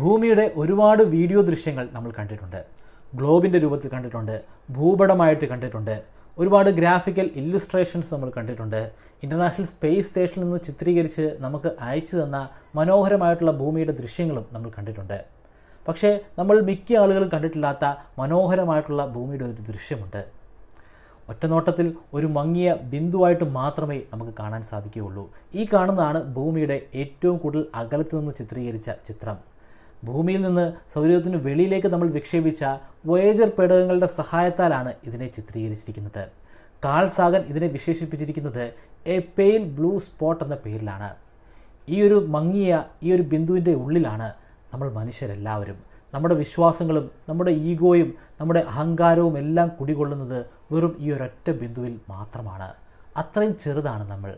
ഭൂമിയുടെ ഒരുപാട് വീഡിയോ ദൃശ്യങ്ങൾ നമ്മൾ കണ്ടിട്ടുണ്ട് ഗ്ലോബിൻ്റെ രൂപത്തിൽ കണ്ടിട്ടുണ്ട് ഭൂപടമായിട്ട് കണ്ടിട്ടുണ്ട് ഒരുപാട് ഗ്രാഫിക്കൽ ഇല്ലുസ്ട്രേഷൻസ് നമ്മൾ കണ്ടിട്ടുണ്ട് ഇൻ്റർനാഷണൽ സ്പേസ് സ്റ്റേഷനിൽ നിന്ന് ചിത്രീകരിച്ച് നമുക്ക് അയച്ചു തന്ന മനോഹരമായിട്ടുള്ള ഭൂമിയുടെ ദൃശ്യങ്ങളും നമ്മൾ കണ്ടിട്ടുണ്ട് പക്ഷേ നമ്മൾ മിക്ക ആളുകളും കണ്ടിട്ടില്ലാത്ത മനോഹരമായിട്ടുള്ള ഭൂമിയുടെ ഒരു ദൃശ്യമുണ്ട് ഒറ്റനോട്ടത്തിൽ ഒരു മങ്ങിയ ബിന്ദുവായിട്ട് മാത്രമേ നമുക്ക് കാണാൻ സാധിക്കുകയുള്ളൂ ഈ കാണുന്നതാണ് ഭൂമിയുടെ ഏറ്റവും കൂടുതൽ അകലത്ത് നിന്ന് ചിത്രീകരിച്ച ചിത്രം ഭൂമിയിൽ നിന്ന് സൗരയൂഥത്തിന് വെളിയിലേക്ക് നമ്മൾ വിക്ഷേപിച്ച വോയേജർ പേടകങ്ങളുടെ സഹായത്താലാണ് ഇതിനെ ചിത്രീകരിച്ചിരിക്കുന്നത് കാൾ സാഗൻ ഇതിനെ വിശേഷിപ്പിച്ചിരിക്കുന്നത് എ പെയിൽ ബ്ലൂ സ്പോട്ട് എന്ന പേരിലാണ് ഈ ഒരു മങ്ങിയ ഈ ഒരു ബിന്ദുവിൻ്റെ ഉള്ളിലാണ് നമ്മൾ മനുഷ്യരെല്ലാവരും നമ്മുടെ വിശ്വാസങ്ങളും നമ്മുടെ ഈഗോയും നമ്മുടെ അഹങ്കാരവും എല്ലാം കുടികൊള്ളുന്നത് വെറും ഈ ഒരൊറ്റ ബിന്ദുവിൽ മാത്രമാണ് അത്രയും ചെറുതാണ് നമ്മൾ